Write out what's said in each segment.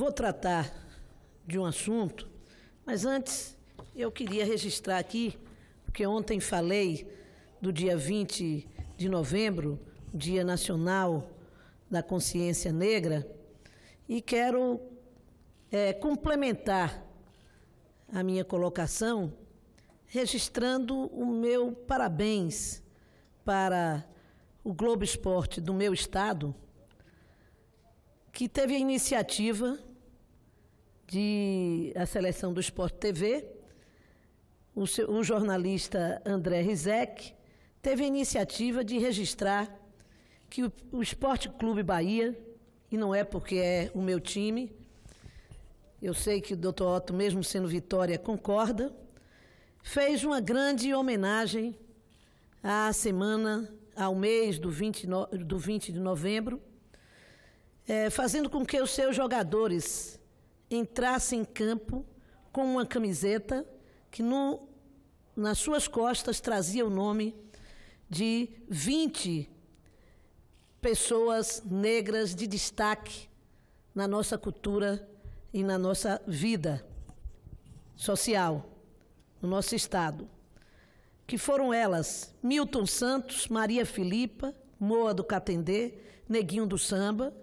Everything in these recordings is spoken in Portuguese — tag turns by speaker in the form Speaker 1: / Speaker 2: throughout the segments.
Speaker 1: Vou tratar de um assunto, mas antes eu queria registrar aqui, porque ontem falei do dia 20 de novembro, Dia Nacional da Consciência Negra, e quero é, complementar a minha colocação registrando o meu parabéns para o Globo Esporte do meu estado, que teve a iniciativa de a seleção do Esporte TV, o, seu, o jornalista André Rizek teve a iniciativa de registrar que o, o Esporte Clube Bahia, e não é porque é o meu time, eu sei que o doutor Otto, mesmo sendo Vitória, concorda, fez uma grande homenagem à semana, ao mês do 20, do 20 de novembro, é, fazendo com que os seus jogadores entrasse em campo com uma camiseta que no, nas suas costas trazia o nome de 20 pessoas negras de destaque na nossa cultura e na nossa vida social, no nosso Estado. Que foram elas Milton Santos, Maria Filipa, Moa do Catendê, Neguinho do Samba,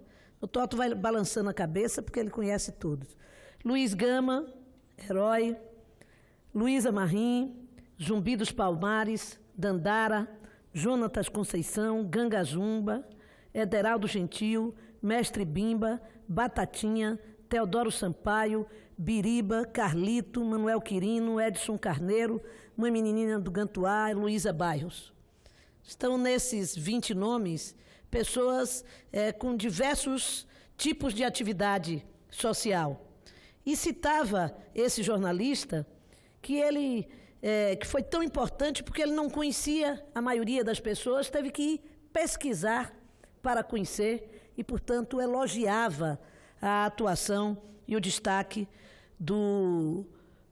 Speaker 1: o Toto vai balançando a cabeça porque ele conhece todos. Luiz Gama, Herói, Luísa Marim, Zumbi dos Palmares, Dandara, Jonatas Conceição, Ganga Zumba, Ederaldo Gentil, Mestre Bimba, Batatinha, Teodoro Sampaio, Biriba, Carlito, Manuel Quirino, Edson Carneiro, Mãe Menininha do Gantuá e Luísa Bairros. Estão nesses 20 nomes pessoas é, com diversos tipos de atividade social. E citava esse jornalista que ele é, que foi tão importante porque ele não conhecia a maioria das pessoas, teve que pesquisar para conhecer e, portanto, elogiava a atuação e o destaque do,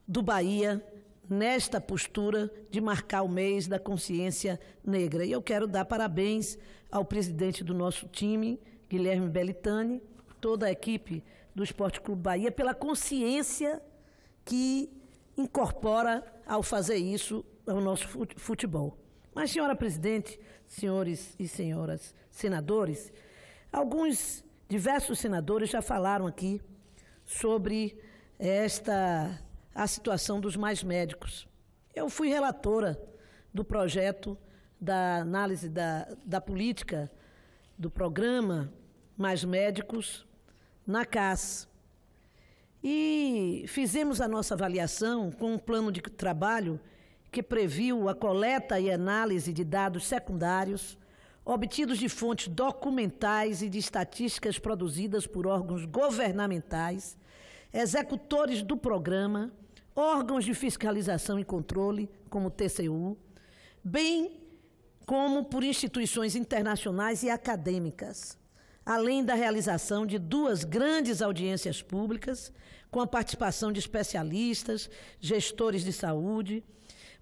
Speaker 1: do Bahia nesta postura de marcar o mês da consciência negra. E eu quero dar parabéns ao presidente do nosso time, Guilherme Bellitani, toda a equipe do Esporte Clube Bahia, pela consciência que incorpora ao fazer isso ao nosso futebol. Mas, senhora presidente, senhores e senhoras senadores, alguns diversos senadores já falaram aqui sobre esta a situação dos mais médicos. Eu fui relatora do projeto da análise da, da política do programa Mais Médicos na CAS. E fizemos a nossa avaliação com um plano de trabalho que previu a coleta e análise de dados secundários obtidos de fontes documentais e de estatísticas produzidas por órgãos governamentais, executores do programa órgãos de fiscalização e controle, como o TCU, bem como por instituições internacionais e acadêmicas, além da realização de duas grandes audiências públicas, com a participação de especialistas, gestores de saúde.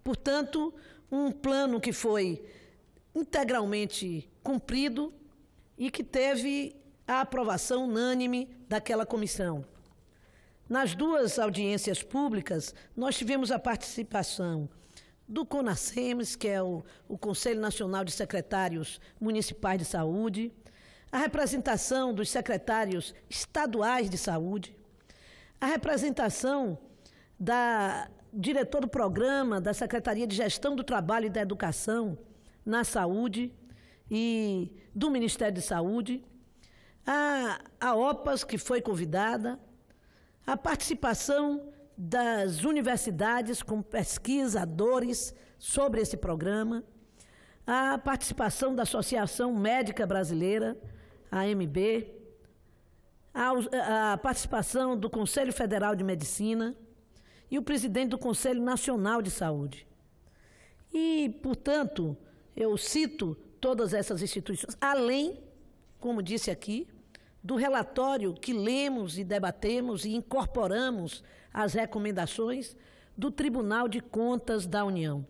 Speaker 1: Portanto, um plano que foi integralmente cumprido e que teve a aprovação unânime daquela comissão. Nas duas audiências públicas, nós tivemos a participação do CONASEMES, que é o, o Conselho Nacional de Secretários Municipais de Saúde, a representação dos secretários estaduais de saúde, a representação da diretor do programa da Secretaria de Gestão do Trabalho e da Educação na Saúde e do Ministério de Saúde, a, a OPAS, que foi convidada, a participação das universidades com pesquisadores sobre esse programa, a participação da Associação Médica Brasileira, AMB, a, a participação do Conselho Federal de Medicina e o presidente do Conselho Nacional de Saúde. E, portanto, eu cito todas essas instituições, além, como disse aqui, do relatório que lemos e debatemos e incorporamos às recomendações do Tribunal de Contas da União.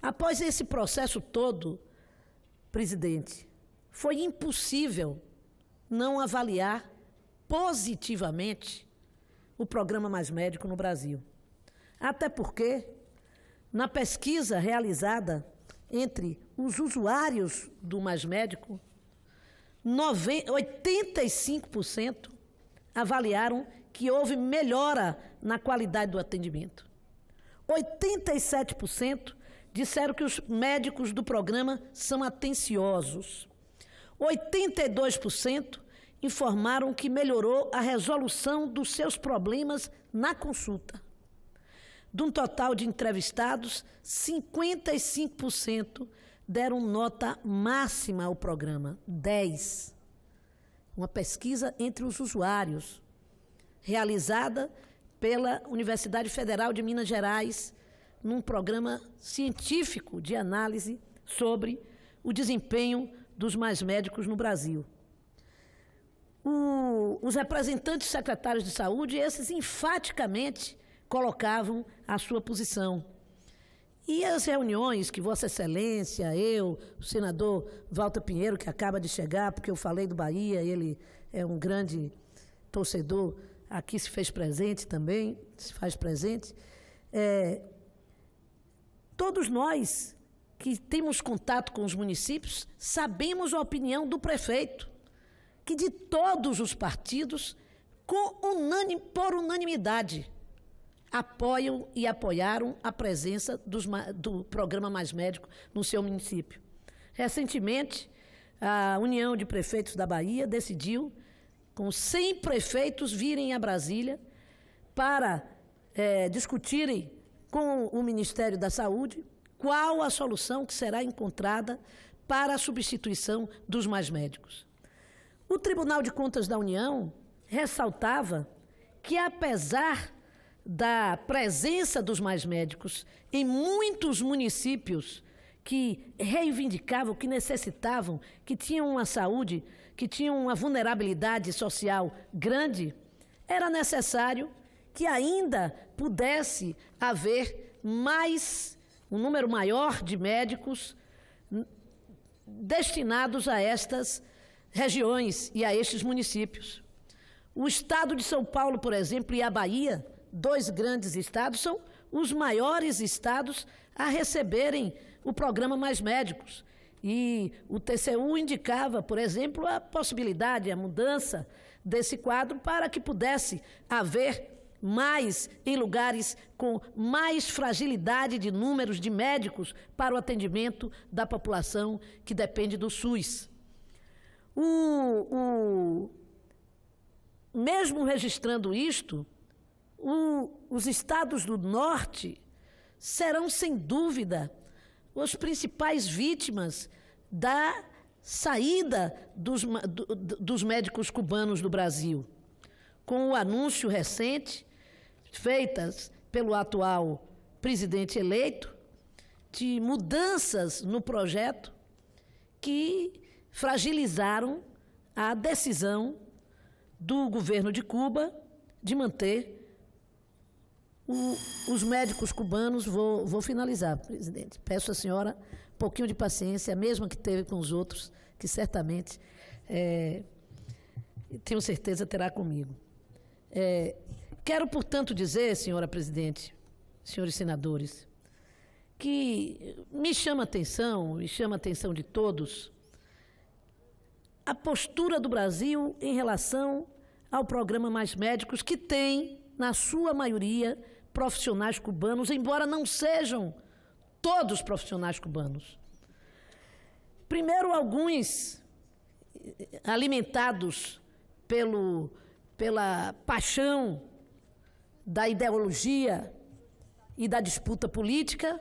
Speaker 1: Após esse processo todo, presidente, foi impossível não avaliar positivamente o programa Mais Médico no Brasil. Até porque, na pesquisa realizada entre os usuários do Mais Médico, 85% avaliaram que houve melhora na qualidade do atendimento. 87% disseram que os médicos do programa são atenciosos. 82% informaram que melhorou a resolução dos seus problemas na consulta. De um total de entrevistados, 55% deram nota máxima ao programa, 10. Uma pesquisa entre os usuários, realizada pela Universidade Federal de Minas Gerais, num programa científico de análise sobre o desempenho dos mais médicos no Brasil. O, os representantes secretários de saúde, esses enfaticamente colocavam a sua posição. E as reuniões que Vossa Excelência, eu, o senador Walter Pinheiro, que acaba de chegar, porque eu falei do Bahia, ele é um grande torcedor, aqui se fez presente também, se faz presente. É, todos nós que temos contato com os municípios sabemos a opinião do prefeito, que de todos os partidos, com unânime por unanimidade, apoiam e apoiaram a presença dos, do programa Mais Médico no seu município. Recentemente, a União de Prefeitos da Bahia decidiu, com 100 prefeitos, virem a Brasília para é, discutirem com o Ministério da Saúde qual a solução que será encontrada para a substituição dos mais médicos. O Tribunal de Contas da União ressaltava que, apesar da presença dos mais médicos em muitos municípios que reivindicavam, que necessitavam, que tinham uma saúde, que tinham uma vulnerabilidade social grande, era necessário que ainda pudesse haver mais, um número maior de médicos destinados a estas regiões e a estes municípios. O estado de São Paulo, por exemplo, e a Bahia dois grandes estados são os maiores estados a receberem o programa Mais Médicos. E o TCU indicava, por exemplo, a possibilidade, a mudança desse quadro para que pudesse haver mais em lugares com mais fragilidade de números de médicos para o atendimento da população que depende do SUS. O, o mesmo registrando isto, o, os estados do norte serão, sem dúvida, os principais vítimas da saída dos, do, dos médicos cubanos do Brasil. Com o anúncio recente, feitas pelo atual presidente eleito, de mudanças no projeto que fragilizaram a decisão do governo de Cuba de manter o, os médicos cubanos, vou, vou finalizar, presidente. Peço à senhora um pouquinho de paciência, a mesma que teve com os outros, que certamente, é, tenho certeza, terá comigo. É, quero, portanto, dizer, senhora presidente, senhores senadores, que me chama a atenção, me chama a atenção de todos, a postura do Brasil em relação ao programa Mais Médicos, que tem, na sua maioria, profissionais cubanos, embora não sejam todos profissionais cubanos. Primeiro, alguns alimentados pelo, pela paixão da ideologia e da disputa política,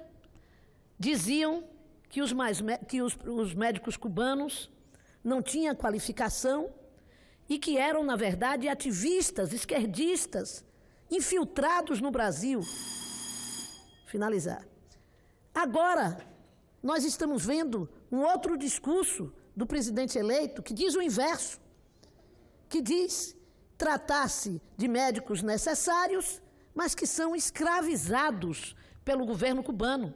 Speaker 1: diziam que os, mais, que os, os médicos cubanos não tinham qualificação e que eram, na verdade, ativistas, esquerdistas, infiltrados no Brasil. Finalizar. Agora, nós estamos vendo um outro discurso do presidente eleito que diz o inverso, que diz tratar-se de médicos necessários, mas que são escravizados pelo governo cubano.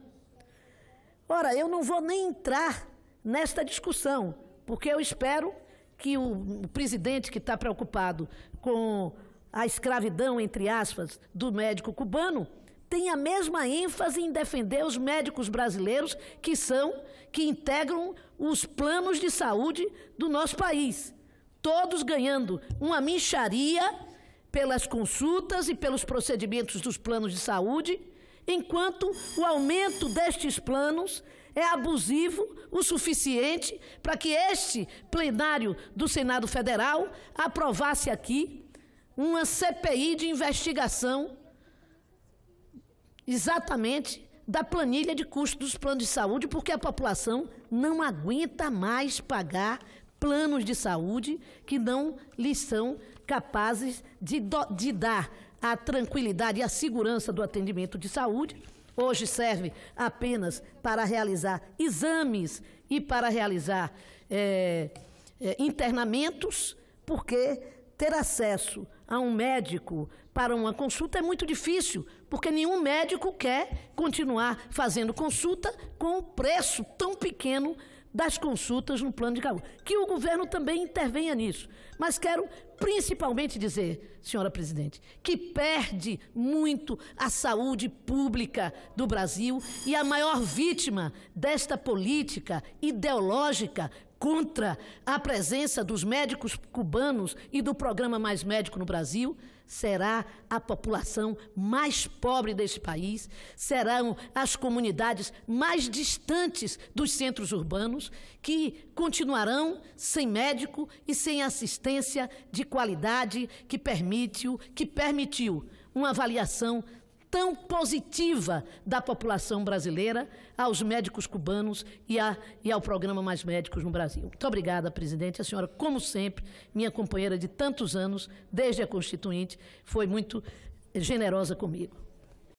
Speaker 1: Ora, eu não vou nem entrar nesta discussão, porque eu espero que o presidente que está preocupado com a escravidão, entre aspas, do médico cubano, tem a mesma ênfase em defender os médicos brasileiros que são, que integram os planos de saúde do nosso país. Todos ganhando uma mincharia pelas consultas e pelos procedimentos dos planos de saúde, enquanto o aumento destes planos é abusivo o suficiente para que este plenário do Senado Federal aprovasse aqui uma CPI de investigação exatamente da planilha de custo dos planos de saúde, porque a população não aguenta mais pagar planos de saúde que não lhes são capazes de, do, de dar a tranquilidade e a segurança do atendimento de saúde. Hoje serve apenas para realizar exames e para realizar é, é, internamentos, porque ter acesso a um médico para uma consulta é muito difícil, porque nenhum médico quer continuar fazendo consulta com o preço tão pequeno das consultas no plano de saúde. Que o governo também intervenha nisso. Mas quero principalmente dizer senhora presidente, que perde muito a saúde pública do Brasil e a maior vítima desta política ideológica contra a presença dos médicos cubanos e do programa Mais Médico no Brasil, será a população mais pobre deste país, serão as comunidades mais distantes dos centros urbanos que continuarão sem médico e sem assistência de qualidade que permita que permitiu uma avaliação tão positiva da população brasileira aos médicos cubanos e, a, e, ao programa Mais Médicos no Brasil. Muito obrigada, presidente. A senhora, como sempre, minha companheira de tantos anos, desde a Constituinte, foi muito generosa comigo.